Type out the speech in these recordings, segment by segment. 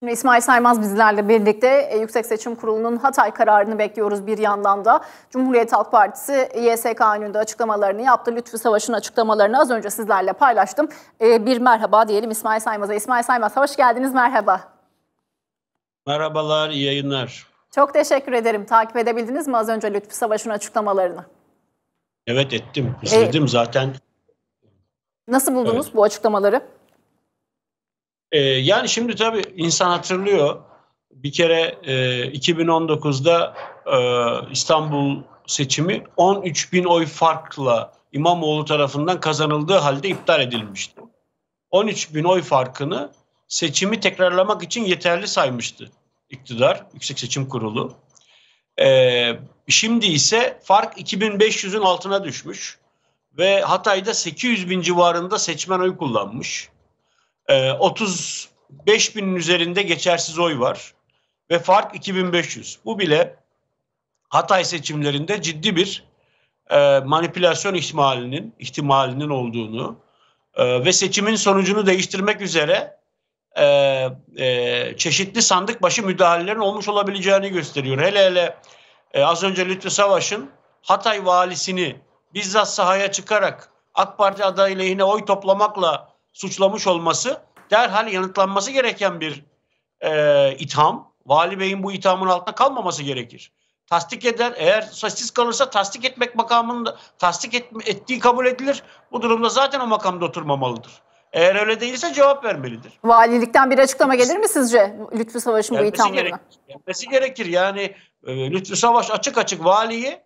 Şimdi İsmail Saymaz bizlerle birlikte e, Yüksek Seçim Kurulu'nun Hatay kararını bekliyoruz bir yandan da. Cumhuriyet Halk Partisi YSK önünde açıklamalarını yaptı. Lütfi Savaş'ın açıklamalarını az önce sizlerle paylaştım. E, bir merhaba diyelim İsmail Saymaz'a. İsmail Saymaz hoş geldiniz merhaba. Merhabalar, iyi yayınlar. Çok teşekkür ederim. Takip edebildiniz mi az önce Lütfi Savaş'ın açıklamalarını? Evet ettim, e, izledim ee, zaten. Nasıl buldunuz evet. bu açıklamaları? E, yani şimdi tabii insan hatırlıyor. Bir kere e, 2019'da e, İstanbul seçimi 13 bin oy farkla İmamoğlu tarafından kazanıldığı halde iptal edilmişti. 13 bin oy farkını seçimi tekrarlamak için yeterli saymıştı iktidar, Yüksek Seçim Kurulu. Ee, şimdi ise fark 2500'ün altına düşmüş ve Hatay'da 800 bin civarında seçmen oy kullanmış. 35 ee, binin üzerinde geçersiz oy var ve fark 2500. Bu bile Hatay seçimlerinde ciddi bir e, manipülasyon ihtimalinin ihtimalinin olduğunu e, ve seçimin sonucunu değiştirmek üzere e, e, çeşitli sandık başı müdahalelerin olmuş olabileceğini gösteriyor. Hele hele e, az önce Lütfü Savaş'ın Hatay valisini bizzat sahaya çıkarak AK Parti adayı lehine oy toplamakla suçlamış olması derhal yanıtlanması gereken bir e, itham. Vali Bey'in bu ithamın altında kalmaması gerekir. Tasdik eder. Eğer sessiz kalırsa tasdik etmek makamında tasdik et, ettiği kabul edilir. Bu durumda zaten o makamda oturmamalıdır. Eğer öyle değilse cevap vermelidir. Valilikten bir açıklama gelir mi sizce Lütfü Savaş'ın bu ithamlarına? Gerekir. Gelmesi gerekir. Yani e, Lütfü Savaş açık açık valiyi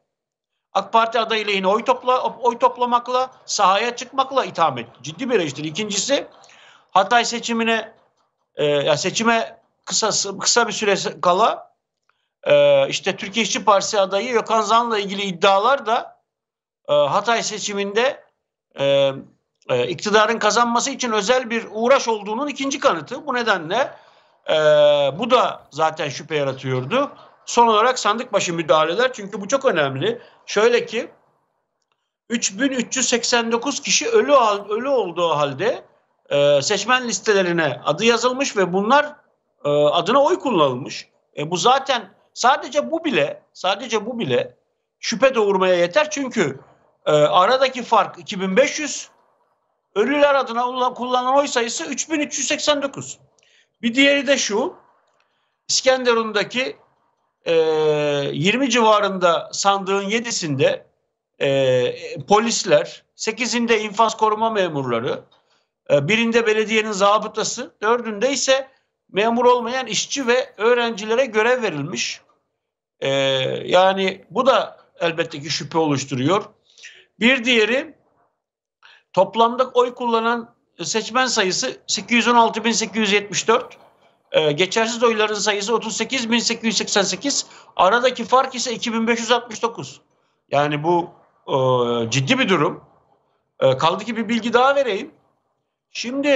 AK Parti adayı lehine oy, topla, oy toplamakla, sahaya çıkmakla itham et. Ciddi bir eleştiri. İkincisi Hatay seçimine e, ya seçime kısa, kısa bir süre kala e, işte Türkiye İşçi Partisi adayı Gökhan Zan'la ilgili iddialar da e, Hatay seçiminde e, e, iktidarın kazanması için özel bir uğraş olduğunun ikinci kanıtı. Bu nedenle e, bu da zaten şüphe yaratıyordu. Son olarak sandık başı müdahaleler çünkü bu çok önemli. Şöyle ki 3389 kişi ölü ölü olduğu halde e, seçmen listelerine adı yazılmış ve bunlar e, adına oy kullanılmış. E, bu zaten sadece bu bile sadece bu bile şüphe doğurmaya yeter çünkü e, aradaki fark 2500 ölüler adına kullanılan oy sayısı 3389. Bir diğeri de şu İskenderun'daki e, ee, 20 civarında sandığın 7'sinde e, polisler, 8'inde infaz koruma memurları, e, birinde belediyenin zabıtası, dördünde ise memur olmayan işçi ve öğrencilere görev verilmiş. E, yani bu da elbette ki şüphe oluşturuyor. Bir diğeri toplamda oy kullanan seçmen sayısı 816.874. E, geçersiz oyların sayısı 38.888. Aradaki fark ise 2569. Yani bu e, ciddi bir durum. E, kaldı ki bir bilgi daha vereyim. Şimdi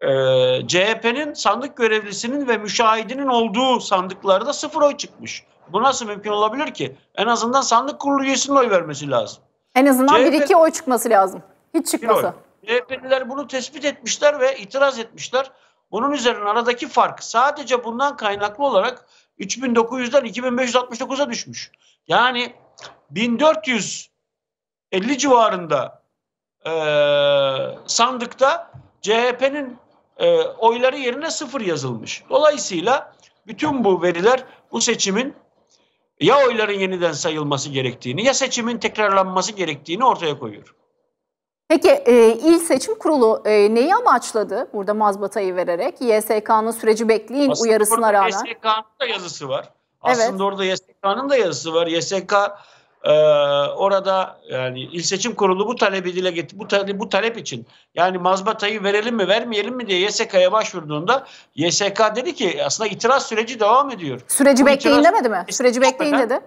e, CHP'nin sandık görevlisinin ve müşahidinin olduğu sandıklarda sıfır oy çıkmış. Bu nasıl mümkün olabilir ki? En azından sandık kurulu üyesinin oy vermesi lazım. En azından CHP, bir iki oy çıkması lazım. Hiç çıkmasa. CHP'liler bunu tespit etmişler ve itiraz etmişler. Bunun üzerine aradaki fark sadece bundan kaynaklı olarak 3900'den 2569'a düşmüş. Yani 1450 civarında e, sandıkta CHP'nin e, oyları yerine sıfır yazılmış. Dolayısıyla bütün bu veriler bu seçimin ya oyların yeniden sayılması gerektiğini ya seçimin tekrarlanması gerektiğini ortaya koyuyor. Peki e, İl Seçim Kurulu e, neyi amaçladı burada mazbatayı vererek? YSK'nın süreci bekleyin Aslında uyarısına rağmen. YSK'nın da yazısı var. Evet. Aslında orada YSK'nın da yazısı var. YSK e, orada yani il Seçim Kurulu bu talebi dile getir bu talep, bu talep için yani mazbatayı verelim mi vermeyelim mi diye YSK'ya başvurduğunda YSK dedi ki aslında itiraz süreci devam ediyor. Süreci bu bekleyin itiraz, demedi mi? Süreci bekleyin dedi.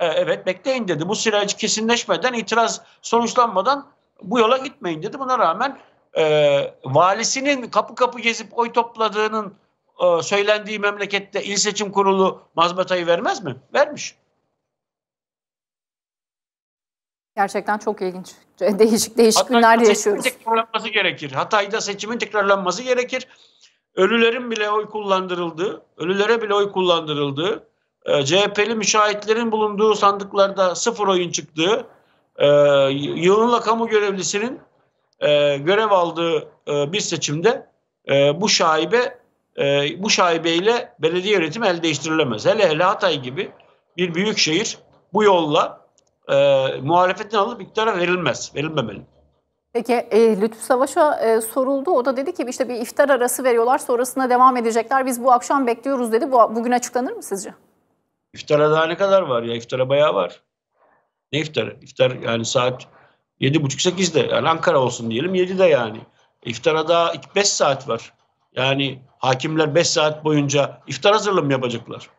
E, evet bekleyin dedi. Bu süreç kesinleşmeden itiraz sonuçlanmadan bu yola gitmeyin dedi. Buna rağmen e, valisinin kapı kapı gezip oy topladığının e, söylendiği memlekette il seçim kurulu mazbatayı vermez mi? Vermiş. Gerçekten çok ilginç. Değişik değişik Hatta günlerde yaşıyoruz. Seçimin tekrarlanması gerekir. Hatay'da seçimin tekrarlanması gerekir. Ölülerin bile oy kullandırıldığı, ölülere bile oy kullandırıldığı, e, CHP'li müşahitlerin bulunduğu sandıklarda sıfır oyun çıktığı, e, ee, yılınla kamu görevlisinin e, görev aldığı e, bir seçimde e, bu şaibe e, bu şaibeyle belediye yönetimi el değiştirilemez. Hele hele Hatay gibi bir büyük şehir bu yolla e, muhalefetin alıp iktidara verilmez, verilmemeli. Peki e, Lütfü Savaş'a e, soruldu. O da dedi ki işte bir iftar arası veriyorlar sonrasında devam edecekler. Biz bu akşam bekliyoruz dedi. Bu, bugün açıklanır mı sizce? İftara daha ne kadar var ya? İftara bayağı var. Ne iftar İftar yani saat yedi 7.30-8'de. Yani Ankara olsun diyelim 7'de yani. İftara daha beş saat var. Yani hakimler beş saat boyunca iftar hazırlığım yapacaklar.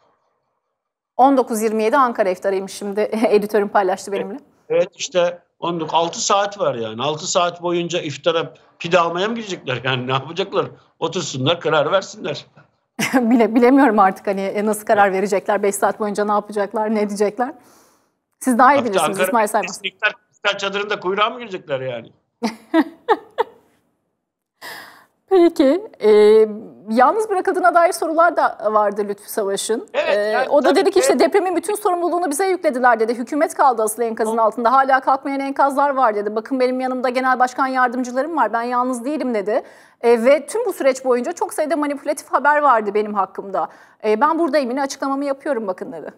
19.27 Ankara iftarıymış şimdi editörüm paylaştı benimle. Evet işte 19, 6 saat var yani. 6 saat boyunca iftara pide almaya mı gidecekler yani ne yapacaklar? Otursunlar karar versinler. Bile, bilemiyorum artık hani nasıl karar verecekler, 5 saat boyunca ne yapacaklar, ne diyecekler. Siz daha iyi Hatta bilirsiniz Ankara İsmail Saymaz. Ankara Kristal Çadırı'nda kuyruğa mı girecekler yani? Peki. E, yalnız bırakıldığına dair sorular da vardı Lütfü Savaş'ın. Evet, e, yani, e, o da dedi ki işte depremin bütün sorumluluğunu bize yüklediler dedi. Hükümet kaldı asıl enkazın o. altında. Hala kalkmayan enkazlar var dedi. Bakın benim yanımda genel başkan yardımcılarım var. Ben yalnız değilim dedi. E, ve tüm bu süreç boyunca çok sayıda manipülatif haber vardı benim hakkımda. E, ben buradayım yine açıklamamı yapıyorum bakın dedi.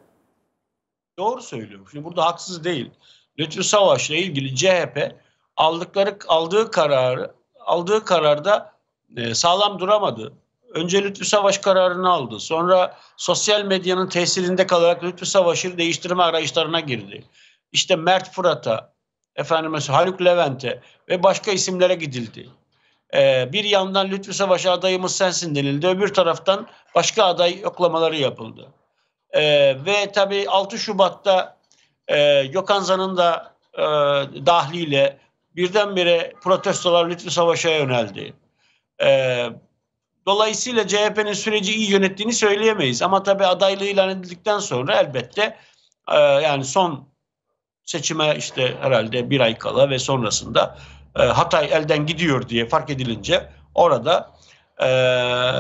Doğru söylüyorum. Şimdi burada haksız değil. Lütfü Savaş'la ilgili CHP aldıkları aldığı kararı aldığı kararda e, sağlam duramadı. Önce Lütfü Savaş kararını aldı. Sonra sosyal medyanın tesirinde kalarak Lütfü Savaş'ı değiştirme arayışlarına girdi. İşte Mert Fırat'a, efendime Haluk Levent'e ve başka isimlere gidildi. Ee, bir yandan Lütfü Savaş adayımız sensin denildi. Öbür taraftan başka aday yoklamaları yapıldı. E, ve tabii 6 Şubat'ta e, Gökhanza'nın da e, dahliyle birdenbire protestolar Lütfi Savaş'a yöneldi. E, dolayısıyla CHP'nin süreci iyi yönettiğini söyleyemeyiz. Ama tabii adaylığı ilan edildikten sonra elbette e, yani son seçime işte herhalde bir ay kala ve sonrasında e, Hatay elden gidiyor diye fark edilince orada e,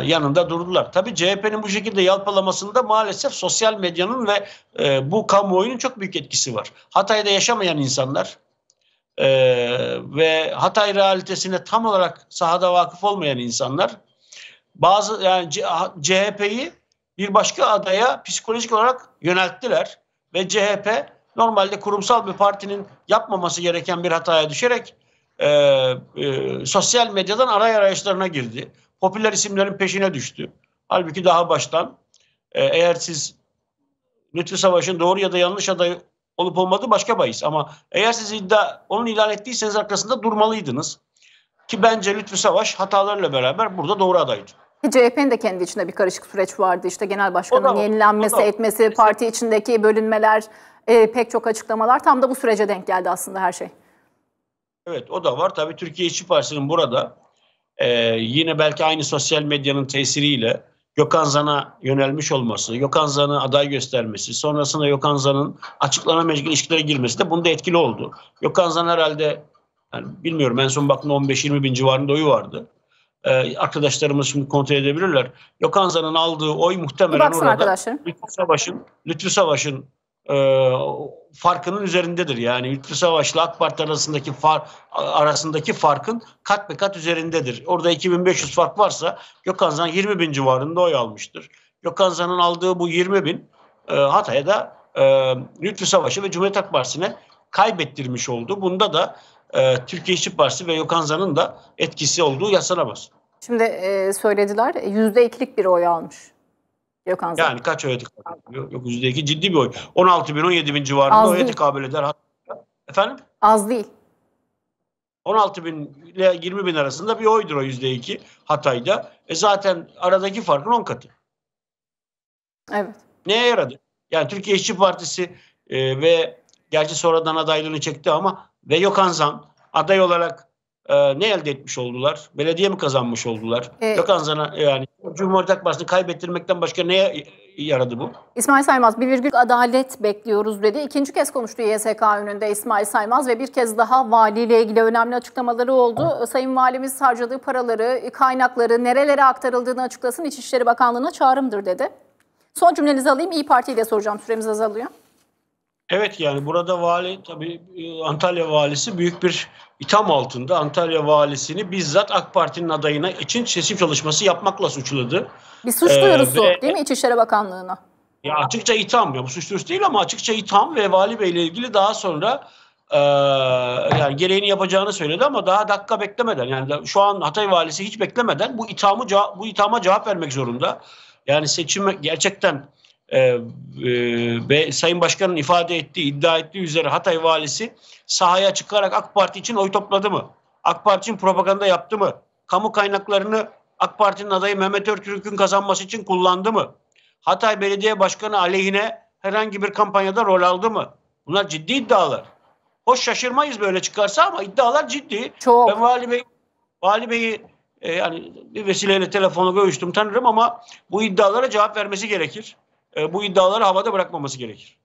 yanında durdular. Tabi CHP'nin bu şekilde yalpalamasında maalesef sosyal medyanın ve e, bu kamuoyunun çok büyük etkisi var. Hatay'da yaşamayan insanlar e, ve Hatay realitesine tam olarak sahada vakıf olmayan insanlar bazı yani CHP'yi bir başka adaya psikolojik olarak yönelttiler ve CHP normalde kurumsal bir partinin yapmaması gereken bir hataya düşerek e, e, sosyal medyadan aray arayışlarına girdi popüler isimlerin peşine düştü. Halbuki daha baştan e, eğer siz Lütfü Savaş'ın doğru ya da yanlış aday olup olmadığı başka bahis. Ama eğer siz iddia onun ilan ettiyseniz arkasında durmalıydınız. Ki bence Lütfü Savaş hatalarıyla beraber burada doğru adaydı. CHP'nin de kendi içinde bir karışık süreç vardı. İşte genel başkanın yenilenmesi, etmesi, parti içindeki bölünmeler, e, pek çok açıklamalar tam da bu sürece denk geldi aslında her şey. Evet o da var. Tabii Türkiye İşçi Partisi'nin burada e, yine belki aynı sosyal medyanın tesiriyle Gökhan Zan'a yönelmiş olması, Gökhan Zan'ı aday göstermesi, sonrasında Gökhan Zan'ın açıklama ilgili ilişkilere girmesi de bunda etkili oldu. Gökhan Zan herhalde yani bilmiyorum en son baktığımda 15-20 bin civarında oyu vardı. Ee, arkadaşlarımız şimdi kontrol edebilirler. Gökhan Zan'ın aldığı oy muhtemelen orada Lütfü Savaş'ın Lütfü Savaş'ın e, farkının üzerindedir. Yani Lütfü Savaş'la AK Parti arasındaki far, arasındaki farkın kat be kat üzerindedir. Orada 2500 fark varsa Gökhan Zan 20 bin civarında oy almıştır. Gökhan Zan'ın aldığı bu 20 bin e, Hatay'a da e, Lütfü Savaş'ı ve Cumhuriyet Halk Partisi'ne kaybettirmiş oldu. Bunda da e, Türkiye İşçi Partisi ve Gökhan Zan'ın da etkisi olduğu yaslanamaz. Şimdi e, söylediler ikilik bir oy almış Gökhan Zan. Yani kaç oya tekabül Yok yüzde iki ciddi bir oy. 16 bin 17 bin civarında Az oya değil. tekabül eder. efendim? Az değil. 16 bin ile 20 bin arasında bir oydur o yüzde iki. Hatay'da. E zaten aradaki farkın 10 katı. Evet. Neye yaradı? Yani Türkiye İşçi Partisi e, ve gerçi sonradan adaylığını çekti ama ve Yokanzan aday olarak e, ne elde etmiş oldular? Belediye mi kazanmış oldular? Evet. Yok anzana yani Cumhuriyet Halk Partisi'ni kaybettirmekten başka neye yaradı bu? İsmail Saymaz bir virgül adalet bekliyoruz dedi. İkinci kez konuştu YSK önünde İsmail Saymaz ve bir kez daha valiyle ilgili önemli açıklamaları oldu. Evet. Sayın Valimiz harcadığı paraları, kaynakları nerelere aktarıldığını açıklasın İçişleri Bakanlığı'na çağrımdır dedi. Son cümlenizi alayım. İyi Parti'yi de soracağım. Süremiz azalıyor. Evet yani burada vali tabii e, Antalya valisi büyük bir itham altında. Antalya valisini bizzat AK Parti'nin adayına için seçim çalışması yapmakla suçladı. Bir suç ee, duyurusu ee, ve, değil mi İçişleri Bakanlığı'na? Ya açıkça itham ya bu suç duyurusu değil ama açıkça itham ve vali bey ile ilgili daha sonra e, yani gereğini yapacağını söyledi ama daha dakika beklemeden yani şu an Hatay valisi hiç beklemeden bu ithamı bu ithama cevap vermek zorunda. Yani seçim gerçekten ee, e, ve Sayın Başkan'ın ifade ettiği, iddia ettiği üzere Hatay valisi sahaya çıkarak AK Parti için oy topladı mı? AK Parti için propaganda yaptı mı? Kamu kaynaklarını AK Parti'nin adayı Mehmet Örtürk'ün kazanması için kullandı mı? Hatay Belediye Başkanı aleyhine herhangi bir kampanyada rol aldı mı? Bunlar ciddi iddialar. Hoş şaşırmayız böyle çıkarsa ama iddialar ciddi. Çok. Ben Vali Bey Vali Bey'i e, yani bir vesileyle telefonla görüştüm tanırım ama bu iddialara cevap vermesi gerekir. E, bu iddiaları havada bırakmaması gerekir.